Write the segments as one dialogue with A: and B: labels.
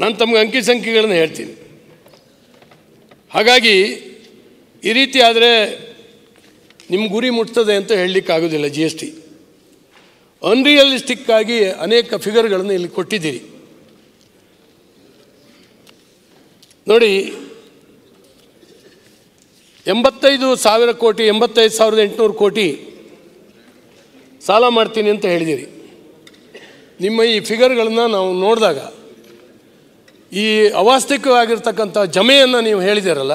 A: ನಾನು ತಮಗೆ ಅಂಕಿ ಸಂಖ್ಯೆಗಳನ್ನು ಹೇಳ್ತೀನಿ ಹಾಗಾಗಿ ಈ ರೀತಿ ಆದರೆ ನಿಮ್ಮ ಗುರಿ ಮುಟ್ತದೆ ಅಂತ ಹೇಳಲಿಕ್ಕಾಗೋದಿಲ್ಲ ಜಿ ಎಸ್ ಟಿ ಅನ್ರಿಯಲಿಸ್ಟಿಕ್ ಆಗಿ ಅನೇಕ ಫಿಗರ್ಗಳನ್ನು ಇಲ್ಲಿ ಕೊಟ್ಟಿದ್ದೀರಿ ನೋಡಿ ಎಂಬತ್ತೈದು ಸಾವಿರ ಕೋಟಿ ಎಂಬತ್ತೈದು ಸಾವಿರದ ಎಂಟುನೂರು ಕೋಟಿ ಸಾಲ ಮಾಡ್ತೀನಿ ಅಂತ ಹೇಳಿದ್ದೀರಿ ನಿಮ್ಮ ಈ ಫಿಗರ್ಗಳನ್ನು ನಾವು ನೋಡಿದಾಗ ಈ ಅವಾಸ್ತವಿಕವಾಗಿರ್ತಕ್ಕಂಥ ಜಮೆಯನ್ನು ನೀವು ಹೇಳಿದಿರಲ್ಲ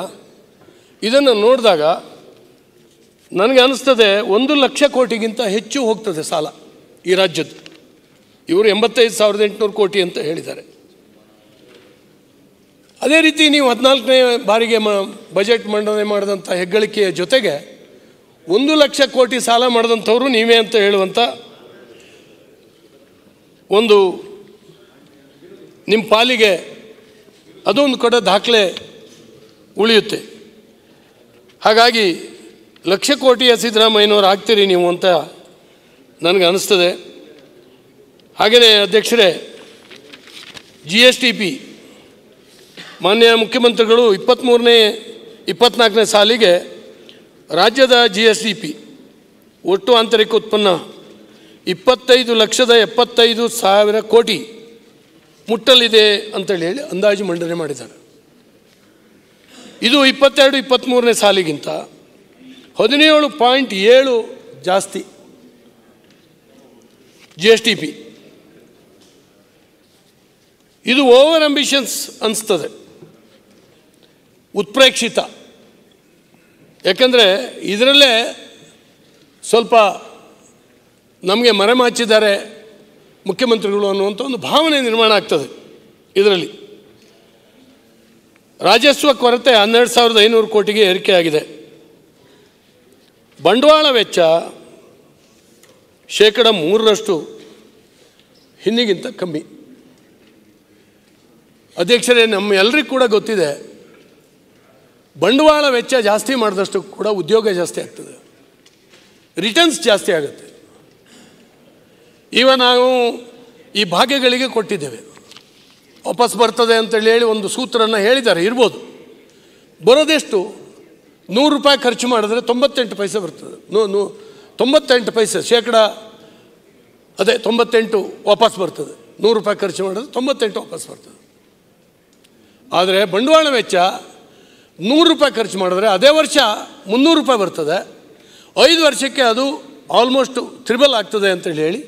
A: ಇದನ್ನು ನೋಡಿದಾಗ ನನಗೆ ಅನ್ನಿಸ್ತದೆ ಒಂದು ಲಕ್ಷ ಕೋಟಿಗಿಂತ ಹೆಚ್ಚು ಹೋಗ್ತದೆ ಸಾಲ ಈ ರಾಜ್ಯದ್ದು ಇವರು ಎಂಬತ್ತೈದು ಸಾವಿರದ ಎಂಟುನೂರು ಕೋಟಿ ಅಂತ ಹೇಳಿದ್ದಾರೆ ಅದೇ ರೀತಿ ನೀವು ಹದಿನಾಲ್ಕನೇ ಬಾರಿಗೆ ಮ ಬಜೆಟ್ ಮಂಡನೆ ಮಾಡಿದಂಥ ಹೆಗ್ಗಳಿಕೆಯ ಜೊತೆಗೆ ಒಂದು ಲಕ್ಷ ಕೋಟಿ ಸಾಲ ಮಾಡಿದಂಥವ್ರು ನೀವೇ ಅಂತ ಹೇಳುವಂಥ ಒಂದು ನಿಮ್ಮ ಪಾಲಿಗೆ ಅದೊಂದು ಕಡೆ ದಾಖಲೆ ಉಳಿಯುತ್ತೆ ಹಾಗಾಗಿ ಲಕ್ಷ ಕೋಟಿಯ ಸಿದ್ದರಾಮಯ್ಯನವರು ಆಗ್ತೀರಿ ನೀವು ಅಂತ ನನಗೆ ಅನ್ನಿಸ್ತದೆ ಹಾಗೆಯೇ ಅಧ್ಯಕ್ಷರೇ ಜಿ ಎಸ್ ಟಿ ಪಿ ಮಾನ್ಯ ಮುಖ್ಯಮಂತ್ರಿಗಳು ಇಪ್ಪತ್ತ್ಮೂರನೇ ಇಪ್ಪತ್ತ್ನಾಲ್ಕನೇ ಸಾಲಿಗೆ ರಾಜ್ಯದ ಜಿ ಎಸ್ ಟಿ ಪಿ ಒಟ್ಟು ಆಂತರಿಕ ಉತ್ಪನ್ನ ಇಪ್ಪತ್ತೈದು ಲಕ್ಷದ ಎಪ್ಪತ್ತೈದು ಸಾವಿರ ಕೋಟಿ ಮುಟ್ಟಲಿದೆ ಅಂತೇಳಿ ಹೇಳಿ ಅಂದಾಜು ಮಂಡನೆ ಮಾಡಿದ್ದಾರೆ ಇದು ಇಪ್ಪತ್ತೆರಡು ಇಪ್ಪತ್ತ್ಮೂರನೇ ಸಾಲಿಗಿಂತ ಹದಿನೇಳು ಪಾಯಿಂಟ್ ಏಳು ಜಾಸ್ತಿ ಜಿ ಎಸ್ ಟಿ ಪಿ ಇದು ಓವರ್ ಅಂಬಿಷನ್ಸ್ ಅನಿಸ್ತದೆ ಉತ್ಪ್ರೇಕ್ಷಿತ ಯಾಕಂದರೆ ಇದರಲ್ಲೇ ಸ್ವಲ್ಪ ನಮಗೆ ಮರೆಮಾಚಿದ್ದಾರೆ ಮುಖ್ಯಮಂತ್ರಿಗಳು ಅನ್ನುವಂಥ ಒಂದು ಭಾವನೆ ನಿರ್ಮಾಣ ಆಗ್ತದೆ ಇದರಲ್ಲಿ ರಾಜಸ್ವ ಕೊರತೆ ಹನ್ನೆರಡು ಸಾವಿರದ ಐನೂರು ಕೋಟಿಗೆ ಏರಿಕೆಯಾಗಿದೆ ಬಂಡವಾಳ ವೆಚ್ಚ ಶೇಕಡ ಮೂರರಷ್ಟು ಹಿಂದಿಗಿಂತ ಕಮ್ಮಿ ಅಧ್ಯಕ್ಷರೇ ನಮ್ಮ ಎಲ್ರಿಗೂ ಕೂಡ ಗೊತ್ತಿದೆ ಬಂಡವಾಳ ವೆಚ್ಚ ಜಾಸ್ತಿ ಮಾಡಿದಷ್ಟು ಕೂಡ ಉದ್ಯೋಗ ಜಾಸ್ತಿ ಆಗ್ತದೆ ರಿಟರ್ನ್ಸ್ ಜಾಸ್ತಿ ಆಗುತ್ತೆ ಇವ ನಾವು ಈ ಭಾಗ್ಯಗಳಿಗೆ ಕೊಟ್ಟಿದ್ದೇವೆ ವಾಪಸ್ ಬರ್ತದೆ ಅಂತೇಳಿ ಹೇಳಿ ಒಂದು ಸೂತ್ರನ ಹೇಳಿದ್ದಾರೆ ಇರ್ಬೋದು ಬರೋದೆಷ್ಟು ನೂರು ರೂಪಾಯಿ ಖರ್ಚು ಮಾಡಿದ್ರೆ ತೊಂಬತ್ತೆಂಟು ಪೈಸೆ ಬರ್ತದೆ ನೂ ನೂ ತೊಂಬತ್ತೆಂಟು ಪೈಸೆ ಶೇಕಡ ಅದೇ ತೊಂಬತ್ತೆಂಟು ವಾಪಸ್ ಬರ್ತದೆ ನೂರು ರೂಪಾಯಿ ಖರ್ಚು ಮಾಡಿದ್ರೆ ತೊಂಬತ್ತೆಂಟು ವಾಪಸ್ ಬರ್ತದೆ ಆದರೆ ಬಂಡವಾಳ ವೆಚ್ಚ ನೂರು ರೂಪಾಯಿ ಖರ್ಚು ಮಾಡಿದ್ರೆ ಅದೇ ವರ್ಷ ಮುನ್ನೂರು ರೂಪಾಯಿ ಬರ್ತದೆ ಐದು ವರ್ಷಕ್ಕೆ ಅದು ಆಲ್ಮೋಸ್ಟ್ ತ್ರಿಬಲ್ ಆಗ್ತದೆ ಅಂತೇಳಿ ಹೇಳಿ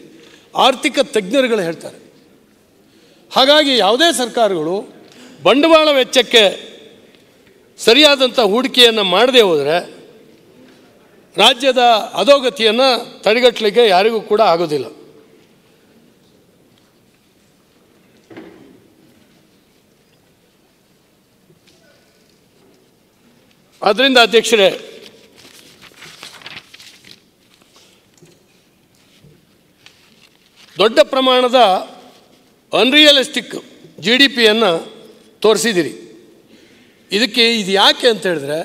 A: ಆರ್ಥಿಕ ತಜ್ಞರುಗಳು ಹೇಳ್ತಾರೆ ಹಾಗಾಗಿ ಯಾವುದೇ ಸರ್ಕಾರಗಳು ಬಂಡವಾಳ ವೆಚ್ಚಕ್ಕೆ ಸರಿಯಾದಂಥ ಹೂಡಿಕೆಯನ್ನು ಮಾಡದೇ ಹೋದರೆ ರಾಜ್ಯದ ಅಧೋಗತಿಯನ್ನು ತಡೆಗಟ್ಟಲಿಕ್ಕೆ ಯಾರಿಗೂ ಕೂಡ ಆಗೋದಿಲ್ಲ ಆದ್ದರಿಂದ ಅಧ್ಯಕ್ಷರೇ ದೊಡ್ಡ ಪ್ರಮಾಣದ ಅನ್ರಿಯಲಿಸ್ಟಿಕ್ ಜಿ ಡಿ ಪಿಯನ್ನು ತೋರಿಸಿದ್ದೀರಿ ಇದಕ್ಕೆ ಇದು ಯಾಕೆ ಅಂತ ಹೇಳಿದ್ರೆ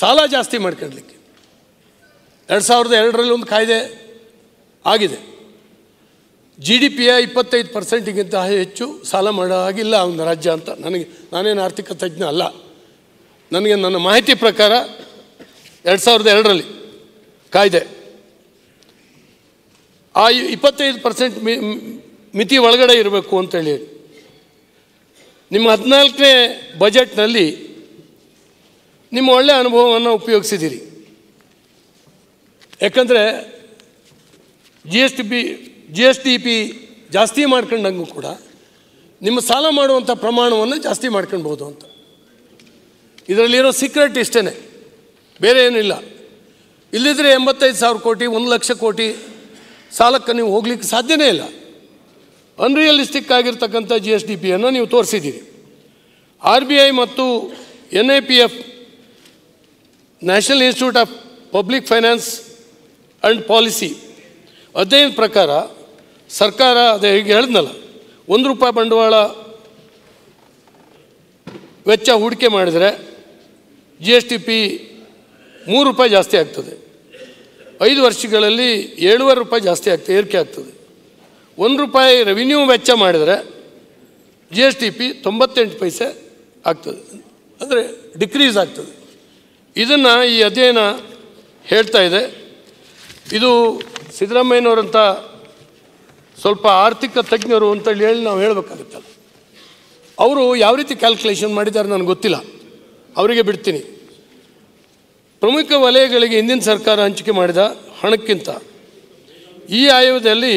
A: ಸಾಲ ಜಾಸ್ತಿ ಮಾಡ್ಕೊಳ್ಲಿಕ್ಕೆ ಎರಡು ಸಾವಿರದ ಎರಡರಲ್ಲಿ ಒಂದು ಕಾಯ್ದೆ ಆಗಿದೆ ಜಿ ಡಿ ಪಿಯ ಇಪ್ಪತ್ತೈದು ಪರ್ಸೆಂಟಿಗಿಂತ ಹೆಚ್ಚು ಸಾಲ ಮಾಡೋ ಒಂದು ರಾಜ್ಯ ಅಂತ ನನಗೆ ನಾನೇನು ಆರ್ಥಿಕ ತಜ್ಞ ಅಲ್ಲ ನನಗೆ ನನ್ನ ಮಾಹಿತಿ ಪ್ರಕಾರ ಎರಡು ಸಾವಿರದ ಎರಡರಲ್ಲಿ ಕಾಯ್ದೆ ಆ ಇಪ್ಪತ್ತೈದು ಪರ್ಸೆಂಟ್ ಮಿತಿ ಒಳಗಡೆ ಇರಬೇಕು ಅಂತ ಹೇಳಿ ನಿಮ್ಮ ಹದಿನಾಲ್ಕನೇ ಬಜೆಟ್ನಲ್ಲಿ ನಿಮ್ಮ ಒಳ್ಳೆಯ ಅನುಭವವನ್ನು ಉಪಯೋಗಿಸಿದ್ದೀರಿ ಯಾಕಂದರೆ G S T P G S T P ಜಾಸ್ತಿ ಮಾಡ್ಕೊಂಡಂಗೂ ಕೂಡ ನಿಮ್ಮ ಸಾಲ ಮಾಡುವಂಥ ಪ್ರಮಾಣವನ್ನು ಜಾಸ್ತಿ ಮಾಡ್ಕೊಳ್ಬೋದು ಅಂತ ಇದರಲ್ಲಿರೋ ಸೀಕ್ರೆಟ್ ಇಷ್ಟೇ ಬೇರೆ ಏನಿಲ್ಲ ಇಲ್ಲದಿದ್ದರೆ ಎಂಬತ್ತೈದು ಸಾವಿರ ಕೋಟಿ ಒಂದು ಲಕ್ಷ ಕೋಟಿ ಸಾಲಕ್ಕೆ ನೀವು ಹೋಗ್ಲಿಕ್ಕೆ ಸಾಧ್ಯವೇ ಇಲ್ಲ ಅನ್ರಿಯಲಿಸ್ಟಿಕ್ ಆಗಿರ್ತಕ್ಕಂಥ ಜಿ ಎಸ್ ಡಿ ಪಿಯನ್ನು ನೀವು ತೋರಿಸಿದ್ದೀರಿ ಆರ್ ಬಿ ಐ ಮತ್ತು N I P F National Institute of Public Finance and Policy ಅಧ್ಯಯನ ಪ್ರಕಾರ ಸರ್ಕಾರ ಅದೇ ಹೇಗೆ ಹೇಳಿದ್ನಲ್ಲ ಒಂದು ರೂಪಾಯಿ ಬಂಡವಾಳ ವೆಚ್ಚ ಹೂಡಿಕೆ ಮಾಡಿದರೆ ಜಿ ಎಸ್ ಟಿ ಪಿ ಮೂರು ರೂಪಾಯಿ ಜಾಸ್ತಿ ಆಗ್ತದೆ ಐದು ವರ್ಷಗಳಲ್ಲಿ ಏಳುವರೆ ರೂಪಾಯಿ ಜಾಸ್ತಿ ಆಗ್ತದೆ ಏರಿಕೆ ಆಗ್ತದೆ ಒಂದು ರೂಪಾಯಿ ರೆವಿನ್ಯೂ ವೆಚ್ಚ ಮಾಡಿದರೆ ಜಿ ಎಸ್ ಟಿ ಪಿ ತೊಂಬತ್ತೆಂಟು ಪೈಸೆ ಆಗ್ತದೆ ಅಂದರೆ ಡಿಕ್ರೀಸ್ ಆಗ್ತದೆ ಇದನ್ನು ಈ ಅಧ್ಯಯನ ಹೇಳ್ತಾ ಇದೆ ಇದು ಸಿದ್ದರಾಮಯ್ಯನವರಂಥ ಸ್ವಲ್ಪ ಆರ್ಥಿಕ ತಜ್ಞರು ಅಂತೇಳಿ ಹೇಳಿ ನಾವು ಹೇಳಬೇಕಾಗುತ್ತಲ್ಲ ಅವರು ಯಾವ ರೀತಿ ಕ್ಯಾಲ್ಕುಲೇಷನ್ ಮಾಡಿದ್ದಾರೆ ನನಗೆ ಗೊತ್ತಿಲ್ಲ ಅವರಿಗೆ ಬಿಡ್ತೀನಿ ಪ್ರಮುಖ ವಲಯಗಳಿಗೆ ಹಿಂದಿನ ಸರ್ಕಾರ ಹಂಚಿಕೆ ಮಾಡಿದ ಹಣಕ್ಕಿಂತ ಈ ಆಯೋಗದಲ್ಲಿ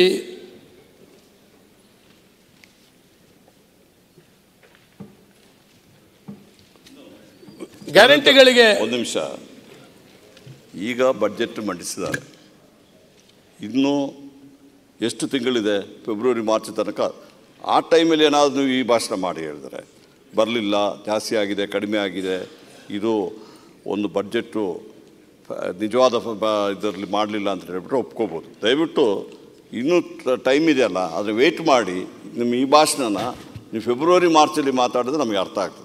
A: ಗ್ಯಾರಂಟಿಗಳಿಗೆ ಒಂದು ನಿಮಿಷ ಈಗ ಬಜೆಟ್ ಮಂಡಿಸಿದ್ದಾರೆ ಇನ್ನೂ ಎಷ್ಟು ತಿಂಗಳಿದೆ ಫೆಬ್ರವರಿ ಮಾರ್ಚ್ ತನಕ ಆ ಟೈಮಲ್ಲಿ ಏನಾದರೂ ಈ ಭಾಷಣ ಮಾಡಿ ಹೇಳಿದರೆ ಬರಲಿಲ್ಲ ಜಾಸ್ತಿ ಆಗಿದೆ ಕಡಿಮೆ ಆಗಿದೆ ಇದು ಒಂದು ಬಡ್ಜೆಟ್ಟು ನಿಜವಾದ ಇದರಲ್ಲಿ ಮಾಡಲಿಲ್ಲ ಅಂತ ಹೇಳಿಬಿಟ್ಟು ಒಪ್ಕೋಬೋದು ದಯವಿಟ್ಟು ಇನ್ನೂ ಟೈಮ್ ಇದೆಯಲ್ಲ ಆದರೆ ವೆಯ್ಟ್ ಮಾಡಿ ನಿಮ್ಮ ಈ ಭಾಷಣನ ನೀವು ಫೆಬ್ರವರಿ ಮಾರ್ಚಲ್ಲಿ ಮಾತಾಡಿದ್ರೆ ನಮಗೆ ಅರ್ಥ ಆಗ್ತದೆ